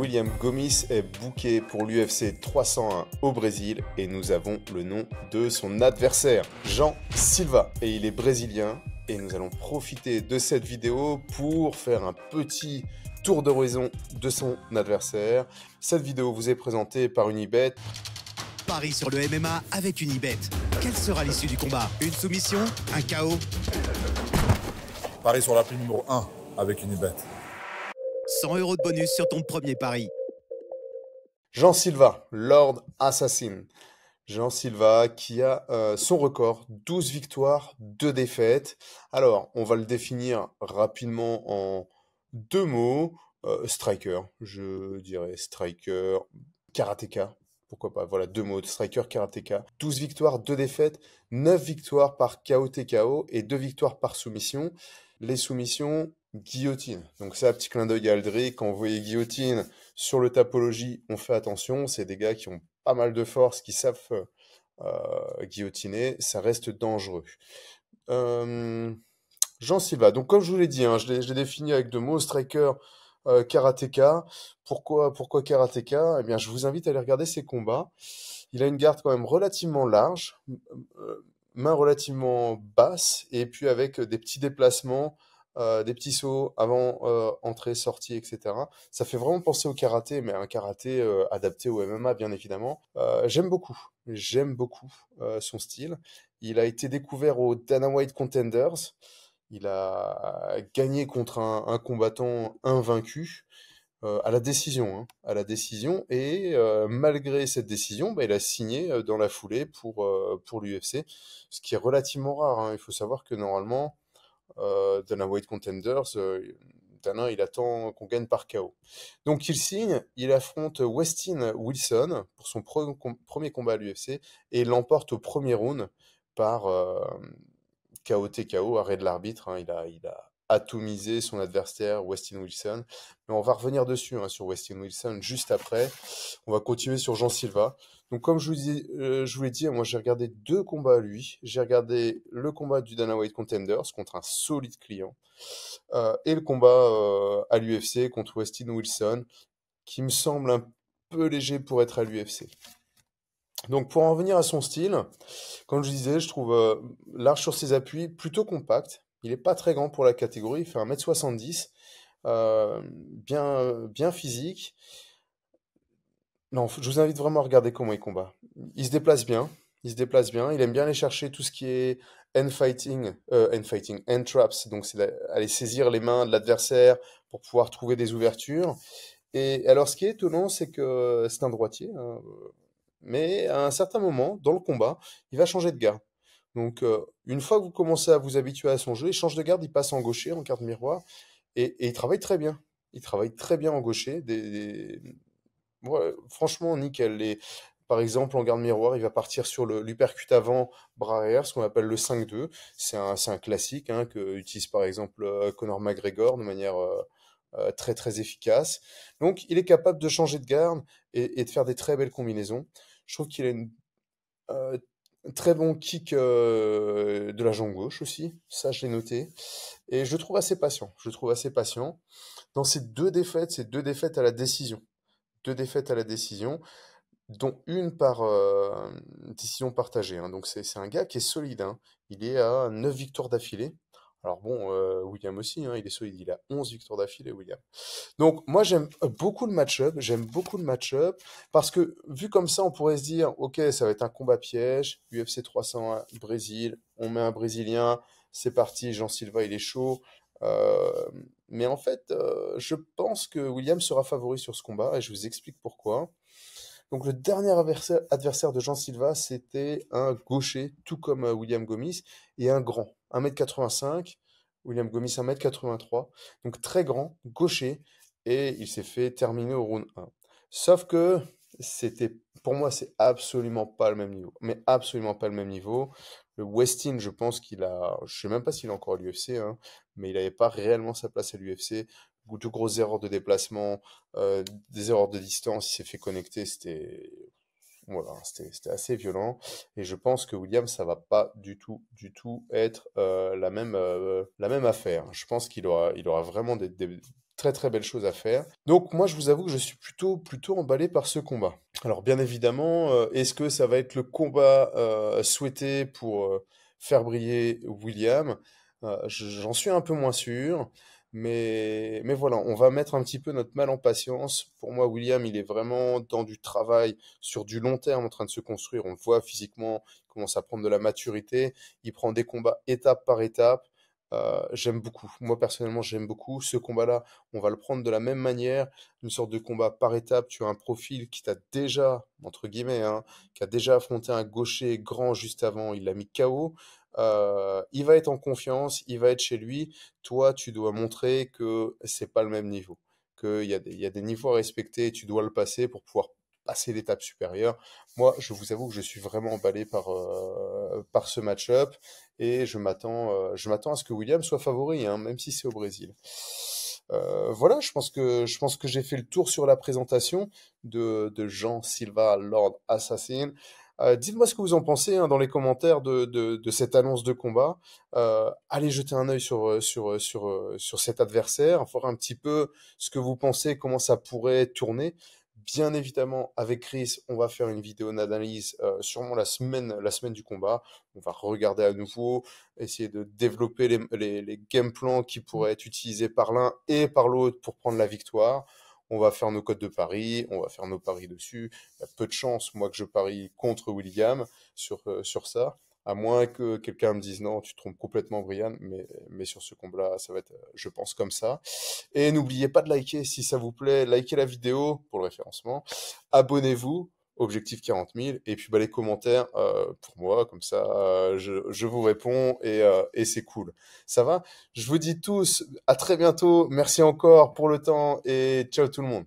William Gomis est booké pour l'UFC 301 au Brésil et nous avons le nom de son adversaire, Jean Silva. Et il est brésilien et nous allons profiter de cette vidéo pour faire un petit tour d'horizon de son adversaire. Cette vidéo vous est présentée par Unibet. Paris sur le MMA avec Unibet. Quelle sera l'issue du combat Une soumission Un chaos Paris sur la prime numéro 1 avec Unibet. 100 euros de bonus sur ton premier pari. Jean Silva, Lord Assassin. Jean Silva qui a euh, son record, 12 victoires, 2 défaites. Alors, on va le définir rapidement en deux mots. Euh, striker, je dirais striker, karatéka, pourquoi pas. Voilà, deux mots, striker, karatéka. 12 victoires, 2 défaites, 9 victoires par KO et 2 victoires par soumission. Les soumissions, guillotine. Donc ça, petit clin d'œil à Aldric, quand vous voyez guillotine sur le Tapologie, on fait attention, c'est des gars qui ont pas mal de force, qui savent euh, guillotiner, ça reste dangereux. Euh, Jean Silva, donc comme je vous l'ai dit, hein, je l'ai défini avec de mots, striker, euh, karatéka. Pourquoi, pourquoi karatéka Eh bien, je vous invite à aller regarder ses combats. Il a une garde quand même relativement large, main relativement basse, et puis avec des petits déplacements euh, des petits sauts avant euh, entrée, sortie, etc. Ça fait vraiment penser au karaté, mais un karaté euh, adapté au MMA, bien évidemment. J'aime beaucoup, j'aime beaucoup son style. Il a été découvert au Dana White Contenders. Il a gagné contre un, combattant invaincu à la décision, hein, à la décision. Et malgré cette décision, bah, il a signé dans la foulée pour pour l'UFC, ce qui est relativement rare. Hein. Il faut savoir que normalement, euh, Dana White Contenders, euh, Dana, il attend qu'on gagne par KO. Donc il signe, il affronte Westin Wilson pour son premier combat à l'UFC et l'emporte au premier round par euh, KOTKO, KO arrêt de l'arbitre. Hein. il, a, il a atomiser son adversaire Westin Wilson. Mais on va revenir dessus, hein, sur Westin Wilson, juste après. On va continuer sur Jean Silva. Donc comme je vous, dis, euh, je l'ai dit, moi j'ai regardé deux combats à lui. J'ai regardé le combat du Dana White Contenders contre un solide client euh, et le combat euh, à l'UFC contre Westin Wilson qui me semble un peu léger pour être à l'UFC. Donc pour en revenir à son style, comme je disais, je trouve large sur ses appuis, plutôt compact, il n'est pas très grand pour la catégorie, il fait 1m70, euh, bien, bien physique. Non, je vous invite vraiment à regarder comment il combat. Il se déplace bien, il se déplace bien, il aime bien aller chercher tout ce qui est end euh, fighting, end fighting, traps, donc c'est aller saisir les mains de l'adversaire pour pouvoir trouver des ouvertures. Et alors ce qui est étonnant, c'est que c'est un droitier, hein, mais à un certain moment dans le combat, il va changer de gars. Donc, euh, une fois que vous commencez à vous habituer à son jeu, il change de garde, il passe en gaucher, en garde miroir, et, il travaille très bien. Il travaille très bien en gaucher. franchement, nickel. Les, par exemple, en garde miroir, il va partir sur l'hypercut avant, bras arrière, ce qu'on appelle le 5-2. C'est un, classique hein, que utilise par exemple euh, Connor McGregor de manière euh, très très efficace. Donc, il est capable de changer de garde et, de faire des très belles combinaisons. Je trouve qu'il a une Très bon kick euh, de la jambe gauche aussi, ça je l'ai noté. Et je trouve assez patient. Je trouve assez patient. Dans ces deux défaites, ces deux défaites à la décision. Deux défaites à la décision, dont une par euh, décision partagée. Hein. Donc c'est un gars qui est solide. Hein. Il est à 9 victoires d'affilée. Alors bon, euh, William aussi, hein, il est solide, il a 11 victoires d'affilée, William. Donc moi j'aime euh, beaucoup le match-up, j'aime beaucoup le match-up, parce que vu comme ça, on pourrait se dire, ok, ça va être un combat piège, UFC 301, Brésil, on met un Brésilien, c'est parti, Jean Silva, il est chaud. Euh, mais en fait, je pense que William sera favori sur ce combat, et je vous explique pourquoi. Donc le dernier adversaire, de Jean Silva, c'était un gaucher, tout comme William Gomis, et un grand. 1m85, William Gomis 1m83, donc très grand, gaucher, et il s'est fait terminer au round 1. Sauf que c'était, pour moi, c'est absolument pas le même niveau, mais absolument pas le même niveau. Le Westin, je pense qu'il a, je sais même pas s'il est encore à l'UFC, hein, mais il n'avait pas réellement sa place à l'UFC. De grosses erreurs de déplacement, euh, des erreurs de distance, il s'est fait connecter, c'était c'était assez violent. Et je pense que William, ça va pas du tout, du tout être euh, la, même, euh, la même affaire. Je pense qu'il aura, il aura vraiment des, très très belles choses à faire. Donc moi, je vous avoue que je suis plutôt, plutôt emballé par ce combat. Alors bien évidemment, euh, est-ce que ça va être le combat souhaité pour faire briller William J'en suis un peu moins sûr. Mais, voilà, on va mettre un petit peu notre mal en patience. Pour moi, William, il est vraiment dans du travail sur du long terme en train de se construire. On le voit physiquement, il commence à prendre de la maturité. Il prend des combats étape par étape. Euh, j'aime beaucoup. Moi, personnellement, j'aime beaucoup. Ce combat-là, on va le prendre de la même manière. Une sorte de combat par étape. Tu as un profil qui t'a déjà, entre guillemets, hein, qui a déjà affronté un gaucher grand juste avant. Il l'a mis KO. Euh, il va être en confiance, il va être chez lui. Toi, tu dois montrer que c'est pas le même niveau, qu'il y, a des, y a des niveaux à respecter et tu dois le passer pour pouvoir passer l'étape supérieure. Moi, je vous avoue que je suis vraiment emballé par, euh, par ce match-up et euh, je m'attends, à ce que William soit favori, hein, même si c'est au Brésil. voilà, je pense que je pense que j'ai fait le tour sur la présentation de, de Jean Silva Lord Assassin. Euh, dites-moi ce que vous en pensez hein, dans les commentaires de, de, cette annonce de combat. Euh, allez jeter un œil sur, euh, sur, sur, sur cet adversaire, voir un petit peu ce que vous pensez, comment ça pourrait tourner. Bien évidemment, avec Chris, on va faire une vidéo d'analyse sûrement la semaine, la semaine du combat. On va regarder à nouveau, essayer de développer les, les, les game plans qui pourraient être utilisés par l'un et par l'autre pour prendre la victoire on va faire nos codes de paris, on va faire nos paris dessus. Il y a peu de chance, moi, que je parie contre William sur, euh, sur ça, à moins que quelqu'un me dise non, tu te trompes complètement, Brian, mais, sur ce combat-là, ça va être, euh, je pense, comme ça. Et n'oubliez pas de liker si ça vous plaît, likez la vidéo pour le référencement, abonnez-vous objectif 40 000, et puis bah, les commentaires euh, pour moi, comme ça, euh, je, je, vous réponds et, euh, et c'est cool. Ça va Je vous dis tous à très bientôt, merci encore pour le temps et ciao tout le monde.